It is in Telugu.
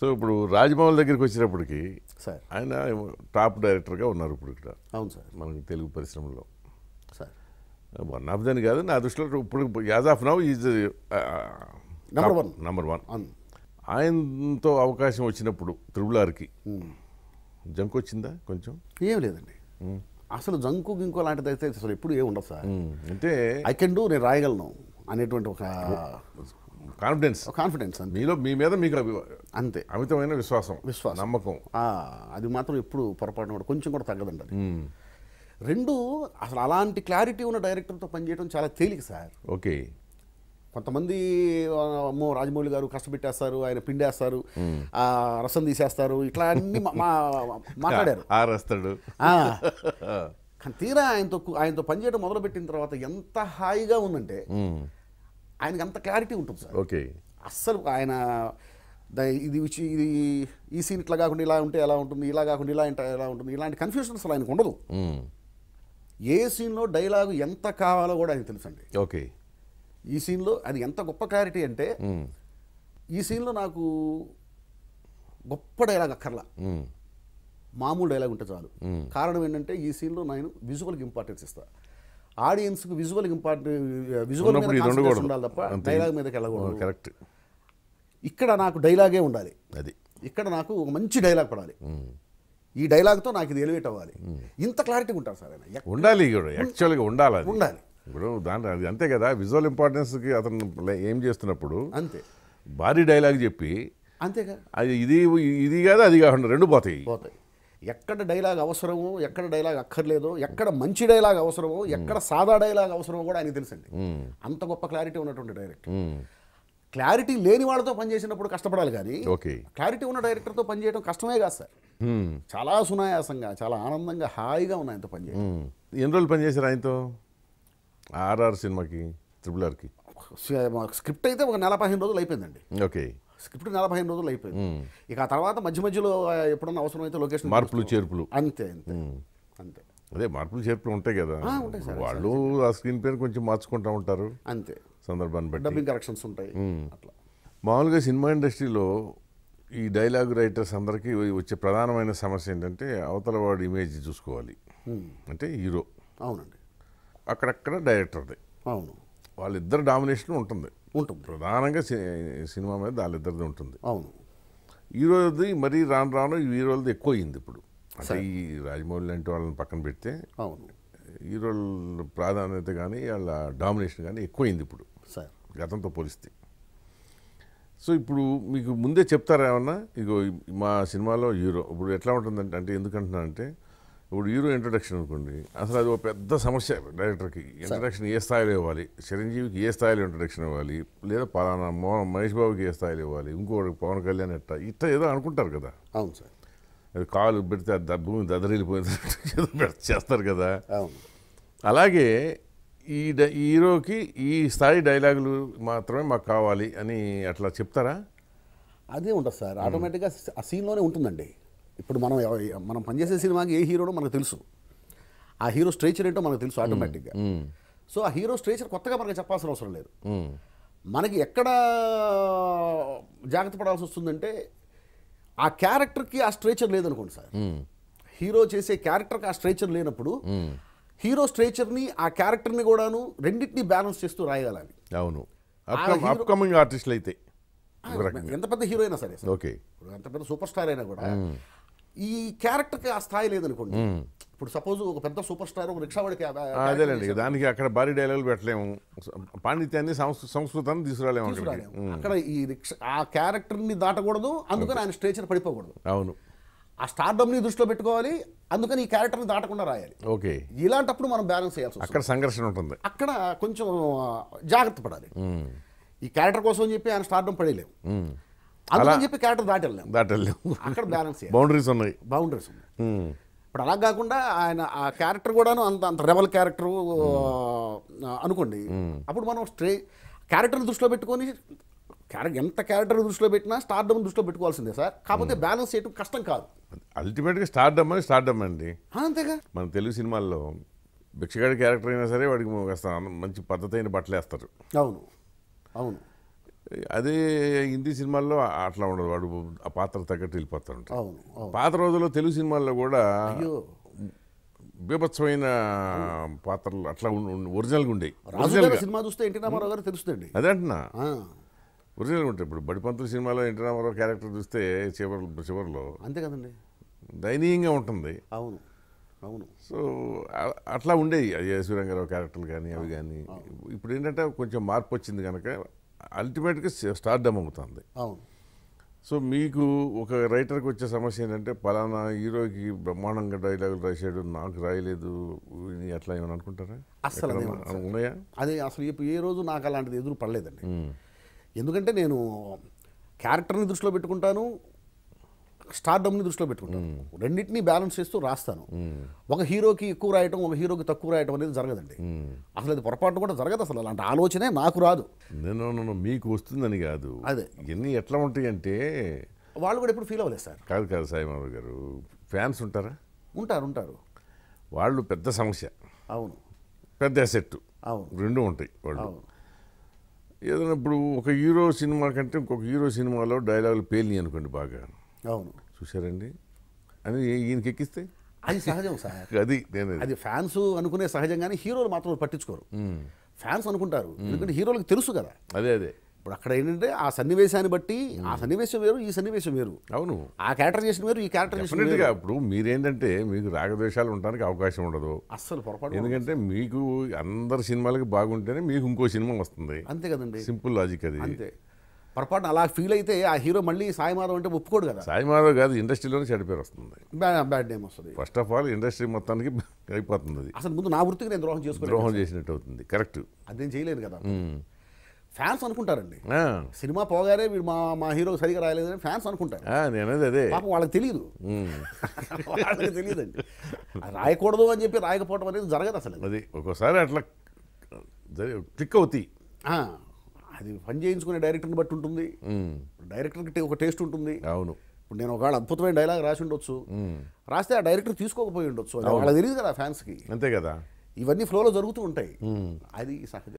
సో ఇప్పుడు రాజమౌళి దగ్గరికి వచ్చినప్పటికి సార్ ఆయన టాప్ డైరెక్టర్గా ఉన్నారు ఇప్పుడు ఇక్కడ అవును సార్ మనకి తెలుగు పరిశ్రమలో సార్ వన్ ఆఫ్ దాని కాదు నా దృష్టిలో ఇప్పుడు as of now is number one number one ఆయనతో అవకాశం వచ్చినప్పుడు త్రిబులార్కి జంకు వచ్చిందా కొంచెం ఏం లేదండి అసలు జంకు గింకు లాంటిది అయితే అసలు ఎప్పుడు ఏమి ఉండదు సార్ అంటే ఐ కెన్ డూ నేను రాయగలను అనేటువంటి ఒక కాన్ఫిడెన్స్ కాన్ఫిడెన్స్ oh, మీలో మీ మీద మీకు అంతే అమితమైన విశ్వాసం విశ్వాసం నమ్మకం అది మాత్రం ఎప్పుడు పొరపాటు కొంచెం కూడా తగ్గదండి అది రెండు అసలు అలాంటి క్లారిటీ ఉన్న డైరెక్టర్తో పనిచేయడం చాలా తేలిక సార్ ఓకే కొంతమంది అమ్మో రాజమౌళి గారు కష్టపెట్టేస్తారు ఆయన పిండేస్తారు రసం తీసేస్తారు ఇట్లా అన్ని మాట్లాడారు ఆరేస్తాడు కానీ తీరా ఆయనతో ఆయనతో పనిచేయడం మొదలుపెట్టిన తర్వాత ఎంత హాయిగా ఉందంటే ఆయనకి అంత క్లారిటీ ఉంటుంది సార్ ఓకే అస్సలు ఆయన ఇది ఇది ఈ సీన్ ఇట్లా కాకుండా ఇలా ఉంటే ఎలా ఉంటుంది ఇలా కాకుండా ఇలా ఎలా ఉంటుంది ఇలాంటి కన్ఫ్యూషన్ అసలు ఆయనకు ఉండదు ఏ సీన్లో డైలాగు ఎంత కావాలో కూడా తెలుసు తెలుసండి ఓకే ఈ సీన్లో అది ఎంత గొప్ప క్లారిటీ అంటే ఈ సీన్లో నాకు గొప్ప డైలాగ్ అక్కర్లా మామూలు డైలాగ్ ఉంటే చాలు కారణం ఏంటంటే ఈ సీన్లో నేను విజువల్కి ఇంపార్టెన్స్ ఇస్తాను ఆడియన్స్కి విజువల్ ఇంపార్టెంట్ విజువల్ ఉండాలి తప్ప డైలాగ్ మీదకి వెళ్ళకూడదు కరెక్ట్ ఇక్కడ నాకు డైలాగే ఉండాలి అది ఇక్కడ నాకు ఒక మంచి డైలాగ్ పడాలి ఈ డైలాగ్తో నాకు ఇది ఎలివేట్ అవ్వాలి ఇంత క్లారిటీ ఉంటారు సార్ ఉండాలి యాక్చువల్గా ఉండాలి ఉండాలి ఇప్పుడు దాని అది అంతే కదా విజువల్ ఇంపార్టెన్స్కి అతను ఏం చేస్తున్నప్పుడు అంతే భారీ డైలాగ్ చెప్పి అంతేగా అది ఇది ఇది కాదు అది కాకుండా రెండు పోతాయి పోతాయి ఎక్కడ డైలాగ్ అవసరమో ఎక్కడ డైలాగ్ అక్కర్లేదో ఎక్కడ మంచి డైలాగ్ అవసరమో ఎక్కడ సాదా డైలాగ్ అవసరమో కూడా ఆయన తెలుసండి అంత గొప్ప క్లారిటీ ఉన్నటువంటి డైరెక్టర్ క్లారిటీ లేని వాళ్ళతో పనిచేసినప్పుడు కష్టపడాలి కానీ క్లారిటీ ఉన్న డైరెక్టర్తో పనిచేయడం కష్టమే కాదు సార్ చాలా సునాయాసంగా చాలా ఆనందంగా హాయిగా ఉన్నాయి ఆయనతో పనిచేయడం ఎన్ని రోజులు పనిచేశారు ఆయనతో ఆర్ఆర్ సినిమాకి త్రిపుల్ ఆర్కి స్క్రిప్ట్ అయితే ఒక నెల పదిహేను రోజులు అయిపోయిందండి ఓకే స్క్రిప్ట్ నలభై ఐదు రోజులు అయిపోయింది ఇక ఆ తర్వాత మధ్య మధ్యలో ఎప్పుడన్నా అవసరం అయితే లొకేషన్ మార్పులు చేర్పులు అంతే అంతే అదే మార్పులు చేర్పులు ఉంటాయి కదా వాళ్ళు ఆ స్క్రీన్ పేరు కొంచెం మార్చుకుంటా ఉంటారు అంతే సందర్భాన్ని బట్టి డబ్బింగ్ కరెక్షన్స్ ఉంటాయి అట్లా మామూలుగా సినిమా ఇండస్ట్రీలో ఈ డైలాగ్ రైటర్స్ అందరికీ వచ్చే ప్రధానమైన సమస్య ఏంటంటే అవతల వాడి ఇమేజ్ చూసుకోవాలి అంటే హీరో అవునండి అక్కడక్కడ డైరెక్టర్ది అవును వాళ్ళిద్దరు డామినేషన్ ఉంటుంది ఉంటుంది ప్రధానంగా సినిమా మీద వాళ్ళిద్దరిది ఉంటుంది అవును ఈరోజుది మరీ రాను రాను హీరోలది ఎక్కువ అయింది ఇప్పుడు అంటే ఈ రాజమౌళి లాంటి వాళ్ళని పక్కన పెడితే అవును హీరోల ప్రాధాన్యత కానీ వాళ్ళ డామినేషన్ కానీ ఎక్కువైంది ఇప్పుడు సార్ గతంతో పోలిస్తే సో ఇప్పుడు మీకు ముందే చెప్తారా ఏమన్నా ఇగో మా సినిమాలో హీరో ఇప్పుడు ఎట్లా ఉంటుందంటే అంటే ఎందుకంటున్నానంటే ఇప్పుడు హీరో ఇంట్రడక్షన్ అనుకోండి అసలు అది ఒక పెద్ద సమస్య డైరెక్టర్కి ఇంట్రడక్షన్ ఏ స్థాయిలో ఇవ్వాలి చిరంజీవికి ఏ స్థాయిలో ఇంట్రడక్షన్ ఇవ్వాలి లేదా పలానా మోహన్ మహేష్ బాబుకి ఏ స్థాయిలో ఇవ్వాలి ఇంకోటి పవన్ కళ్యాణ్ ఎట్ట ఇట్ట ఏదో అనుకుంటారు కదా అవును సార్ అది కాలు పెడితే భూమి దదరిల్లిపోయింది చేస్తారు కదా అలాగే ఈ హీరోకి ఈ స్థాయి డైలాగులు మాత్రమే మాకు కావాలి అని అట్లా చెప్తారా అదే ఉంటుంది సార్ ఆటోమేటిక్గా ఆ సీన్లోనే ఉంటుందండి ఇప్పుడు మనం మనం పనిచేసే సినిమాకి ఏ హీరోడో మనకు తెలుసు ఆ హీరో స్ట్రేచర్ ఏంటో మనకు తెలుసు ఆటోమేటిక్గా సో ఆ హీరో స్ట్రేచర్ కొత్తగా మనకి చెప్పాల్సిన అవసరం లేదు మనకి ఎక్కడ జాగ్రత్త పడాల్సి వస్తుందంటే ఆ క్యారెక్టర్కి ఆ స్ట్రేచర్ లేదనుకోండి సార్ హీరో చేసే క్యారెక్టర్కి ఆ స్ట్రేచర్ లేనప్పుడు హీరో స్ట్రేచర్ని ఆ క్యారెక్టర్ని కూడాను రెండింటినీ బ్యాలెన్స్ చేస్తూ రాయగలని అవును అప్కమింగ్ ఆర్టిస్టులు అయితే ఎంత పెద్ద హీరో అయినా సరే ఓకే ఎంత పెద్ద సూపర్ స్టార్ అయినా కూడా ఈ క్యారెక్టర్కి ఆ స్థాయి లేదనుకోండి ఇప్పుడు సపోజ్ ఒక పెద్ద సూపర్ స్టార్ ఒక రిక్షావాడికి అదేలేండి దానికి అక్కడ భారీ డైలాగులు పెట్టలేము పాండిత్యాన్ని సంస్కృతాన్ని తీసుకురాలేము అక్కడ ఈ రిక్ష ఆ క్యారెక్టర్ని దాటకూడదు అందుకని ఆయన స్టేచర్ పడిపోకూడదు అవును ఆ స్టార్డమ్ని దృష్టిలో పెట్టుకోవాలి అందుకని ఈ క్యారెక్టర్ని దాటకుండా రాయాలి ఓకే ఇలాంటప్పుడు మనం బ్యాలెన్స్ చేయాల్సి అక్కడ సంఘర్షణ ఉంటుంది అక్కడ కొంచెం జాగ్రత్త పడాలి ఈ క్యారెక్టర్ కోసం చెప్పి ఆయన స్టార్డమ్ పడేయలేము అందుకని చెప్పి క్యారెక్టర్ దాటెళ్ళాం దాటెళ్ళాం అక్కడ బ్యాలెన్స్ బౌండరీస్ ఉన్నాయి బౌండరీస్ ఉన్నాయి ఇప్పుడు అలా కాకుండా ఆయన ఆ క్యారెక్టర్ కూడాను అంత అంత రెబల్ క్యారెక్టర్ అనుకోండి అప్పుడు మనం స్ట్రే క్యారెక్టర్ దృష్టిలో పెట్టుకొని క్యారెక్టర్ ఎంత క్యారెక్టర్ దృష్టిలో పెట్టినా స్టార్డమ్ దృష్టిలో పెట్టుకోవాల్సిందే సార్ కాకపోతే బ్యాలెన్స్ చేయటం కష్టం కాదు అల్టిమేట్గా స్టార్డమ్ అని డమ్ అండి అంతేగా మన తెలుగు సినిమాల్లో భిక్షగాడి క్యారెక్టర్ అయినా సరే వాడికి మంచి పద్ధతి అయిన బట్టలు వేస్తారు అవును అవును అదే హిందీ సినిమాల్లో అట్లా ఉండదు వాడు ఆ పాత్ర తగ్గట్టు వెళ్ళిపోతాడు పాత రోజుల్లో తెలుగు సినిమాల్లో కూడా బీభత్సమైన పాత్రలు అట్లా ఒరిజినల్గా ఉండే సినిమా చూస్తే ఎన్టీ రామారావు గారు తెలుస్తుంది అదే అంటున్నా ఒరిజినల్గా ఉంటాయి ఇప్పుడు బడిపంతుల సినిమాలో ఎన్టీ రామారావు క్యారెక్టర్ చూస్తే చివరి చివరిలో అంతే కదండి దయనీయంగా ఉంటుంది అవును అవును సో అట్లా ఉండేవి యేసురంగారావు క్యారెక్టర్లు కానీ అవి కానీ ఇప్పుడు ఏంటంటే కొంచెం మార్పు వచ్చింది కనుక అల్టిమేట్గా స్టార్డమ్ అవుతుంది అవును సో మీకు ఒక రైటర్కి వచ్చే సమస్య ఏంటంటే పలానా హీరోకి బ్రహ్మాండంగా డైలాగులు రాసాడు నాకు రాయలేదు అట్లా ఏమైనా అనుకుంటారా అసలు ఉన్నాయా అదే అసలు ఏ రోజు నాకు అలాంటిది ఎదురు పడలేదండి ఎందుకంటే నేను క్యారెక్టర్ని దృష్టిలో పెట్టుకుంటాను స్టార్డమ్ని దృష్టిలో పెట్టుకుంటాను రెండింటినీ బ్యాలెన్స్ చేస్తూ రాస్తాను ఒక హీరోకి ఎక్కువ రాయటం ఒక హీరోకి తక్కువ రాయటం అనేది జరగదండి అసలు అది పొరపాటు కూడా జరగదు అసలు అలాంటి ఆలోచనే నాకు రాదు నేను మీకు వస్తుందని కాదు అదే ఇవన్నీ ఎట్లా ఉంటాయి అంటే వాళ్ళు కూడా ఎప్పుడు ఫీల్ అవ్వలేదు సార్ కాదు కాదు సాయిబాబు గారు ఫ్యాన్స్ ఉంటారా ఉంటారు ఉంటారు వాళ్ళు పెద్ద సమస్య అవును పెద్ద అసెట్ అవును రెండు ఉంటాయి వాళ్ళు ఏదైనా ఇప్పుడు ఒక హీరో సినిమా కంటే ఇంకొక హీరో సినిమాలో డైలాగులు పేలి అనుకోండి బాగా అవును చూశారండి అని ఈయనకి ఎక్కిస్తే అది సహజం సార్ అది నేను అది ఫ్యాన్స్ అనుకునే సహజంగానే హీరోలు మాత్రం పట్టించుకోరు ఫ్యాన్స్ అనుకుంటారు ఎందుకంటే హీరోలకు తెలుసు కదా అదే అదే ఇప్పుడు అక్కడ ఏంటంటే ఆ సన్నివేశాన్ని బట్టి ఆ సన్నివేశం వేరు ఈ సన్నివేశం వేరు అవును ఆ క్యారెక్టర్ చేసిన వేరు ఈ క్యారెక్టర్ చేసిన ఇప్పుడు మీరేంటంటే మీకు రాగద్వేషాలు ఉండడానికి అవకాశం ఉండదు అస్సలు పొరపాటు ఎందుకంటే మీకు అందరి సినిమాలకి బాగుంటేనే మీకు ఇంకో సినిమా వస్తుంది అంతే కదండి సింపుల్ లాజిక్ అది అంతే పొరపాటున అలా ఫీల్ అయితే ఆ హీరో మళ్ళీ సాయిమాధవ్ అంటే ఒప్పుకోడు కదా సాయిమాధవ్ కాదు ఇండస్ట్రీలోనే చెడు పేరు వస్తుంది బ్యాడ్ నేమ్ వస్తుంది ఫస్ట్ ఆఫ్ ఆల్ ఇండస్ట్రీ మొత్తానికి అయిపోతుంది అది అసలు ముందు నా వృత్తికి నేను ద్రోహం చేసుకుని ద్రోహం చేసినట్టు అవుతుంది కరెక్ట్ అదేం చేయలేదు కదా ఫ్యాన్స్ hmm. అనుకుంటారండి సినిమా పోగారే వీడు మా మా హీరో సరిగా రాయలేదని ఫ్యాన్స్ అనుకుంటారు నేనేది అదే పాపం వాళ్ళకి తెలియదు hmm. వాళ్ళకి తెలియదండి రాయకూడదు అని చెప్పి రాయకపోవడం అనేది జరగదు అసలు అది ఒక్కోసారి అట్లా క్లిక్ అవుతాయి అది పని చేయించుకునే డైరెక్టర్ని బట్టి ఉంటుంది డైరెక్టర్కి ఒక టేస్ట్ ఉంటుంది అవును ఇప్పుడు నేను ఒకవేళ అద్భుతమైన డైలాగ్ రాసి ఉండొచ్చు రాస్తే ఆ డైరెక్టర్ తీసుకోకపోయి ఉండొచ్చు వాళ్ళ తెలియదు కదా ఫ్యాన్స్కి అంతే కదా ఇవన్నీ ఫ్లోలో జరుగుతూ ఉంటాయి అది సహజం